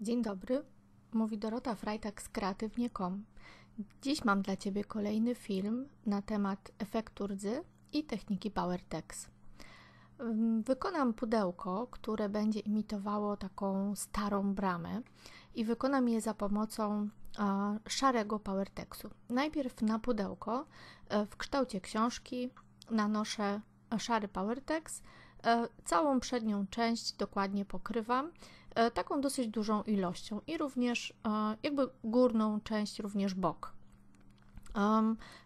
Dzień dobry, mówi Dorota Frajtak z kreatywnie.com. Dziś mam dla Ciebie kolejny film na temat efektu rdzy i techniki PowerTex. Wykonam pudełko, które będzie imitowało taką starą bramę i wykonam je za pomocą szarego PowerTexu. Najpierw na pudełko e, w kształcie książki nanoszę szary PowerTex, e, całą przednią część dokładnie pokrywam, E, taką dosyć dużą ilością i również e, jakby górną część, również bok.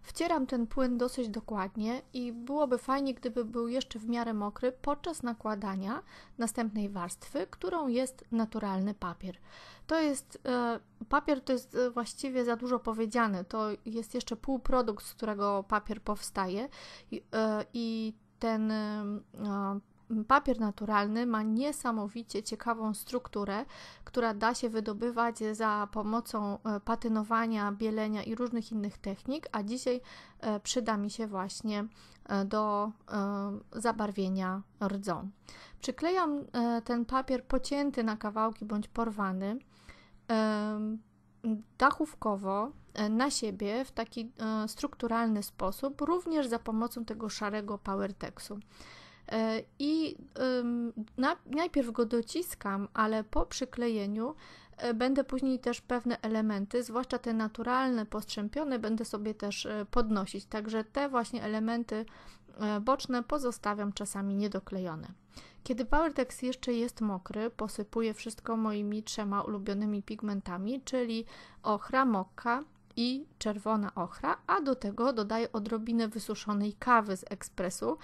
wcieram ten płyn dosyć dokładnie i byłoby fajnie, gdyby był jeszcze w miarę mokry podczas nakładania następnej warstwy, którą jest naturalny papier. To jest, e, papier to jest właściwie za dużo powiedziane, to jest jeszcze półprodukt, z którego papier powstaje i, i ten papier naturalny ma niesamowicie ciekawą strukturę, która da się wydobywać za pomocą e, patynowania, bielenia i różnych innych technik, a dzisiaj e, przyda mi się właśnie e, do zabarwienia rdzą. Przyklejam ten papier pocięty na kawałki bądź porwany dachówkowo na siebie w taki strukturalny sposób, również za pomocą tego szarego powertexu. E, I najpierw go dociskam, ale po przyklejeniu e, będę później też pewne elementy, zwłaszcza te naturalne, postrzępione, będę sobie też e, podnosić. Także te właśnie elementy boczne pozostawiam czasami niedoklejone. Kiedy PowerTex jeszcze jest mokry, posypuję wszystko moimi trzema ulubionymi pigmentami, czyli ochra mokka, i czerwona ochra, a do tego dodaję odrobinę wysuszonej kawy z ekspresu,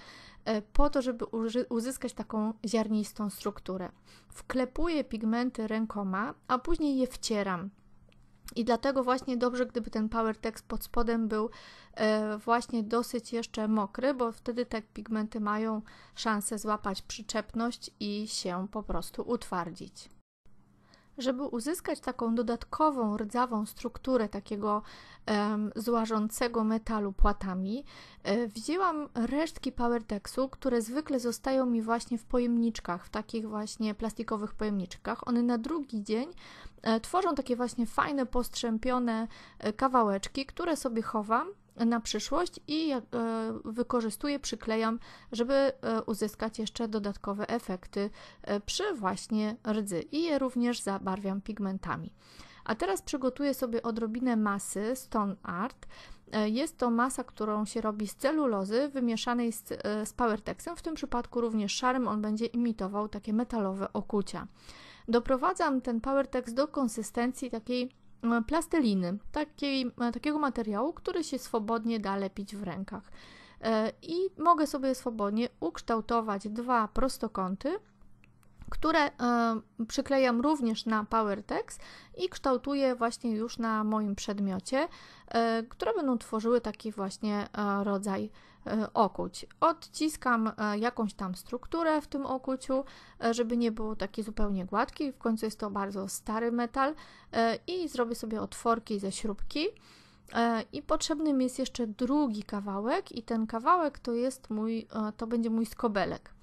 e, po to, żeby uzyskać taką ziarnistą strukturę. Wklepuję pigmenty rękoma, a później je wcieram. I dlatego właśnie dobrze, gdyby ten power text pod spodem był e, właśnie dosyć jeszcze mokry, bo wtedy te pigmenty mają szansę złapać przyczepność i się po prostu utwardzić żeby uzyskać taką dodatkową, rdzawą strukturę takiego um, złażącego metalu płatami, e, wzięłam resztki powertexu, które zwykle zostają mi właśnie w pojemniczkach, w takich właśnie plastikowych pojemniczkach. One na drugi dzień e, tworzą takie właśnie fajne, postrzępione e, kawałeczki, które sobie chowam na przyszłość i e, wykorzystuję, przyklejam, żeby e, uzyskać jeszcze dodatkowe efekty e, przy właśnie rdzy i je również zabarwiam pigmentami. A teraz przygotuję sobie odrobinę masy Stone Art. Jest to masa, którą się robi z celulozy wymieszanej z, z Powertexem, w tym przypadku również szarym, on będzie imitował takie metalowe okucia. Doprowadzam ten Powertex do konsystencji takiej E, plasteliny, takiej, e, takiego materiału, który się swobodnie da lepić w rękach. E, I mogę sobie swobodnie ukształtować dwa prostokąty które y, przyklejam również na PowerTex i kształtuję właśnie już na moim przedmiocie, y, które będą tworzyły taki właśnie y, rodzaj e, okuć. Odciskam jakąś tam strukturę w tym okuciu, żeby nie był taki zupełnie gładki, w końcu jest to bardzo stary metal i zrobię sobie otworki ze śrubki. I potrzebny mi jest jeszcze drugi kawałek, i ten kawałek to jest mój, to będzie mój skobelek.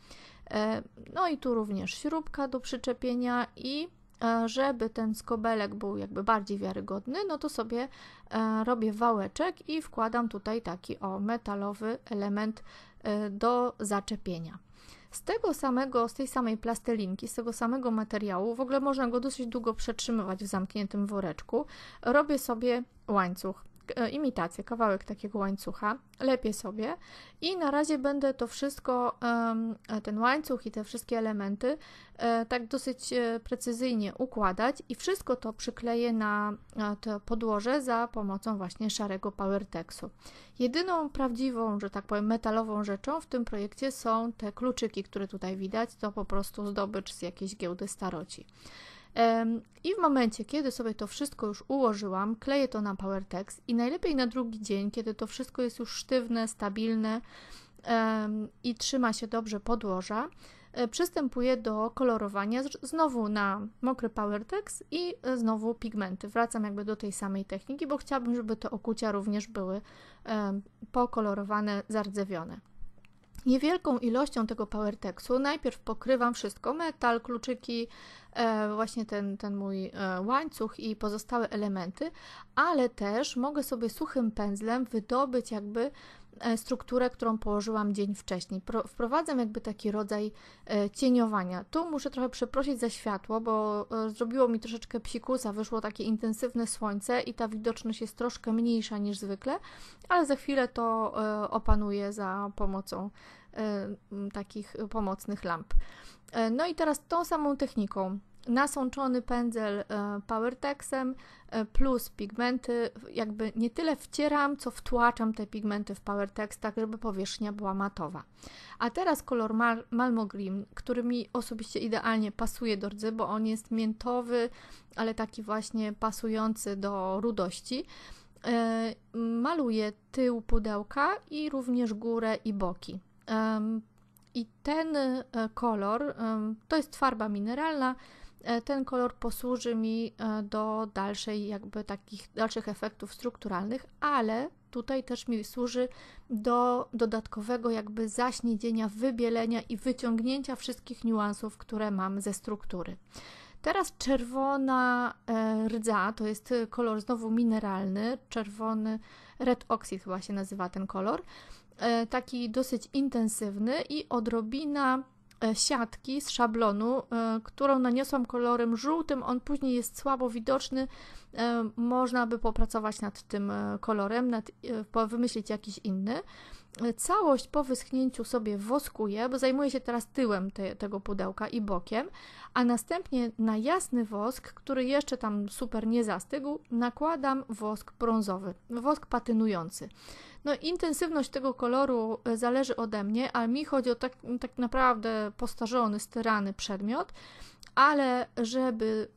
E, no i tu również śrubka do przyczepienia i e, żeby ten skobelek był jakby bardziej wiarygodny, no to sobie e, robię wałeczek i wkładam tutaj taki o metalowy element do zaczepienia. Z tego samego, z tej samej plastelinki, z tego samego materiału, w ogóle można go dosyć długo przetrzymywać w zamkniętym woreczku, robię sobie łańcuch. E, imitację, kawałek takiego łańcucha, lepię sobie i na razie będę to wszystko, e, ten łańcuch i te wszystkie elementy e, tak dosyć precyzyjnie układać i wszystko to przykleję na to podłoże za pomocą właśnie szarego powertexu. Jedyną prawdziwą, że tak powiem, metalową rzeczą w tym projekcie są te kluczyki, które tutaj widać, to po prostu zdobycz z jakiejś giełdy staroci. I w momencie, kiedy sobie to wszystko już ułożyłam, kleję to na PowerTex i najlepiej na drugi dzień, kiedy to wszystko jest już sztywne, stabilne i trzyma się dobrze podłoża, e, przystępuję do kolorowania znowu na mokry PowerTex i e, znowu pigmenty. Wracam jakby do tej samej techniki, bo chciałabym, żeby te okucia również były pokolorowane, zardzewione. Niewielką ilością tego PowerTexu najpierw pokrywam wszystko, metal, kluczyki, E, właśnie ten, ten mój e, łańcuch i pozostałe elementy, ale też mogę sobie suchym pędzlem wydobyć jakby e, strukturę, którą położyłam dzień wcześniej. Wprowadzam jakby taki rodzaj cieniowania. Tu muszę trochę przeprosić za światło, bo zrobiło mi troszeczkę psikusa, wyszło takie intensywne słońce i ta widoczność jest troszkę mniejsza niż zwykle, ale za chwilę to opanuję za pomocą Y, takich pomocnych lamp. E, no i teraz tą samą techniką nasączony pędzel e, PowerTexem e, plus pigmenty, jakby nie tyle wcieram, co wtłaczam te pigmenty w PowerTex, tak żeby powierzchnia była matowa. A teraz kolor Mal Malmo który mi osobiście idealnie pasuje do rdzy, bo on jest miętowy, ale taki właśnie pasujący do rudości. Maluję tył pudełka i również górę i boki. I ten e, kolor, to jest farba mineralna, e, ten kolor posłuży mi e, do dalszej, jakby takich dalszych efektów strukturalnych, ale tutaj też mi służy do dodatkowego jakby zaśniedzienia, wybielenia i wyciągnięcia wszystkich niuansów, które mam ze struktury. Teraz czerwona e, rdza, to jest kolor znowu mineralny, czerwony red oxide chyba się nazywa ten kolor, e, taki dosyć intensywny i odrobina e, siatki z szablonu, którą naniosłam kolorem żółtym. On później jest słabo widoczny. Można by popracować nad tym kolorem, nad, wymyślić jakiś inny. E, całość po wyschnięciu sobie woskuje, bo zajmuję się teraz tyłem te, tego pudełka i bokiem, a następnie na jasny wosk, który jeszcze tam super nie zastygł, nakładam wosk brązowy, wosk patynujący. No intensywność tego koloru e, zależy ode mnie, ale mi chodzi o tak, tak naprawdę postarzony, styrany przedmiot, ale żeby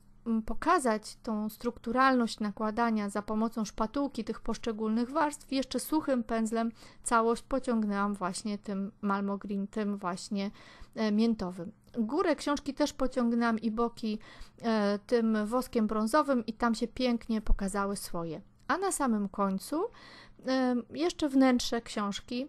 pokazać tą strukturalność nakładania za pomocą szpatułki tych poszczególnych warstw, jeszcze suchym pędzlem całość pociągnęłam właśnie tym Malmo Green, tym właśnie e, miętowym. Górę książki też pociągnęłam i boki e, tym woskiem brązowym i tam się pięknie pokazały swoje. A na samym końcu e, jeszcze wnętrze książki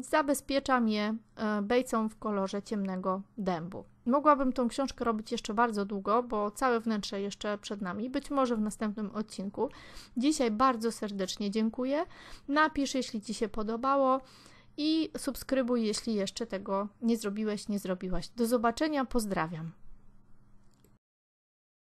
zabezpieczam je bejcą w kolorze ciemnego dębu. Mogłabym tą książkę robić jeszcze bardzo długo, bo całe wnętrze jeszcze przed nami, być może w następnym odcinku. Dzisiaj bardzo serdecznie dziękuję. Napisz, jeśli Ci się podobało i subskrybuj, jeśli jeszcze tego nie zrobiłeś, nie zrobiłaś. Do zobaczenia, pozdrawiam.